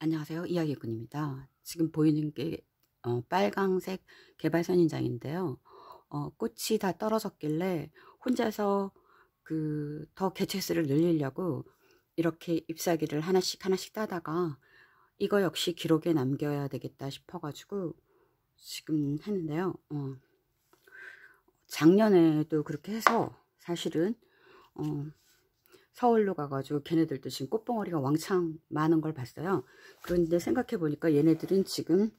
안녕하세요 이야기꾼입니다 지금 보이는 게 어, 빨강색 개발선인장인데요 어, 꽃이 다 떨어졌길래 혼자서 그 더 개체수를 늘리려고 이렇게 잎사귀를 하나씩 하나씩 따다가 이거 역시 기록에 남겨야 되겠다 싶어 가지고 지금 했는데요 어, 작년에도 그렇게 해서 사실은 어, 서울로 가가지고 걔네들도 지금 꽃봉오리가 왕창 많은 걸 봤어요. 그런데 생각해보니까 얘네들은 지금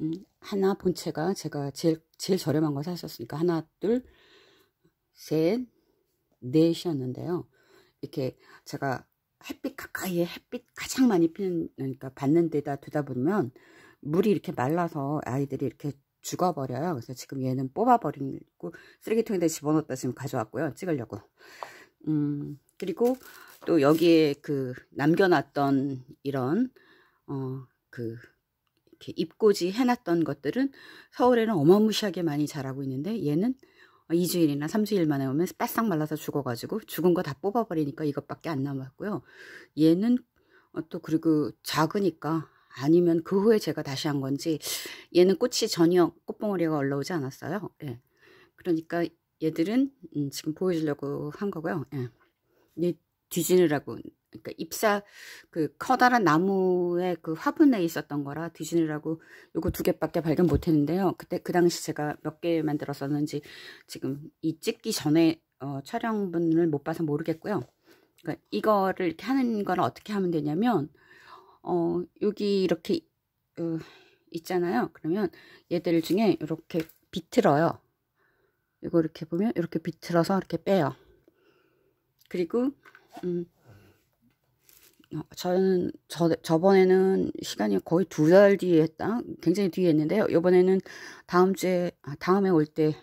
음, 하나 본체가 제가 제일, 제일 저렴한 걸사셨으니까 하나 둘 셋 넷이었는데요. 이렇게 제가 햇빛 가까이에 햇빛 가장 많이 피는 그러니까 받는 데다 두다 보면 물이 이렇게 말라서 아이들이 이렇게 죽어버려요. 그래서 지금 얘는 뽑아버리고 쓰레기통에다 집어넣었다 지금 가져왔고요. 찍으려고. 음, 그리고 또 여기에 그 남겨놨던 이런, 어, 그, 이렇게 입꼬지 해놨던 것들은 서울에는 어마무시하게 많이 자라고 있는데 얘는 2주일이나 3주일 만에 오면 빠싹 말라서 죽어가지고 죽은 거 다 뽑아버리니까 이것밖에 안 남았고요. 얘는 어, 또 그리고 작으니까 아니면 그 후에 제가 다시 한 건지 얘는 꽃이 전혀 꽃봉오리가 올라오지 않았어요. 예. 그러니까 얘들은 음, 지금 보여주려고 한 거고요. 예. 얘 뒤지느라고 그러니까 입사 그 커다란 나무의 그 화분에 있었던 거라 뒤지느라고 요거 두 개밖에 발견 못 했는데요. 그때 그 당시 제가 몇 개 만들었었는지 지금 이 찍기 전에 어, 촬영분을 못 봐서 모르겠고요. 그러니까 이거를 이렇게 하는 건 어떻게 하면 되냐면 어 여기 이렇게 어, 있잖아요. 그러면 얘들 중에 이렇게 비틀어요. 이거 이렇게 보면 이렇게 비틀어서 이렇게 빼요. 그리고 음, 어, 저는 저, 저번에는 시간이 거의 두 달 뒤에 했다. 굉장히 뒤에 했는데요. 이번에는 다음 주에 아, 다음에 올 때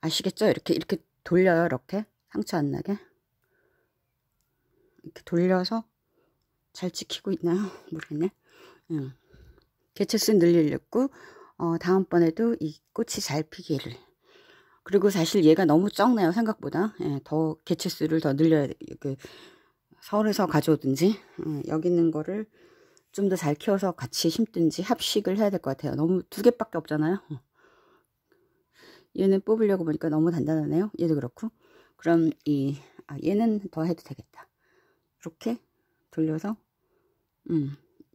아시겠죠? 이렇게 이렇게 돌려요. 이렇게 상처 안 나게 이렇게 돌려서 잘 찍히고 있나요? 모르겠네. 응. 음. 개체수 늘리려고 어, 다음번에도 이 꽃이 잘 피기를 그리고 사실 얘가 너무 적네요 생각보다 예, 더 개체수를 더 늘려야 그 서울에서 가져오든지 음, 여기 있는 거를 좀 더 잘 키워서 같이 심든지 합식을 해야 될 것 같아요 너무 두 개밖에 없잖아요 얘는 뽑으려고 보니까 너무 단단하네요 얘도 그렇고 그럼 이 아, 얘는 더 해도 되겠다 이렇게 돌려서 음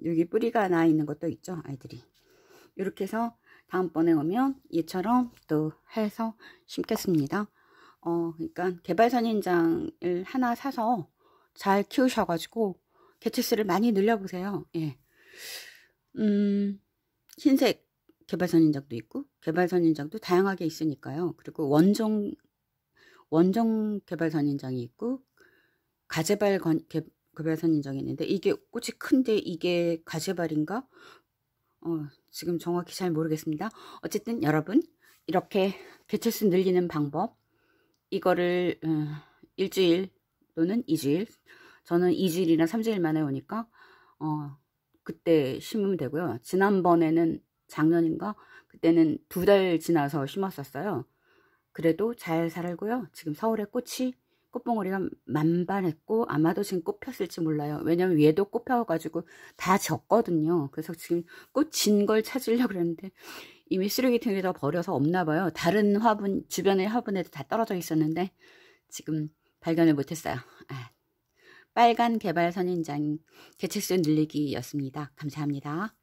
여기 뿌리가 나 있는 것도 있죠 아이들이 이렇게 해서 다음번에 오면 얘처럼 또 해서 심겠습니다. 어, 그러니까 개발선인장을 하나 사서 잘 키우셔가지고 개체수를 많이 늘려보세요. 예. 음, 흰색 개발선인장도 있고 개발선인장도 다양하게 있으니까요. 그리고 원종 원종 개발선인장이 있고 가재발 개, 개발선인장이 있는데 이게 꽃이 큰데 이게 가재발인가 어, 지금 정확히 잘 모르겠습니다. 어쨌든 여러분 이렇게 개체수 늘리는 방법 이거를 음, 일주일 또는 2주일 저는 2주일이나 3주일 만에 오니까 어, 그때 심으면 되고요. 지난번에는 작년인가 그때는 두 달 지나서 심었었어요. 그래도 잘 살고요. 지금 서울에 꽃이 꽃봉오리가 만발했고 아마도 지금 꽃 폈을지 몰라요. 왜냐면 위에도 꽃 펴가지고 다 졌거든요. 그래서 지금 꽃 진 걸 찾으려고 그랬는데 이미 쓰레기통에다 버려서 없나 봐요. 다른 화분, 주변의 화분에도 다 떨어져 있었는데 지금 발견을 못했어요. 아, 빨간 개발 선인장 개체수 늘리기였습니다. 감사합니다.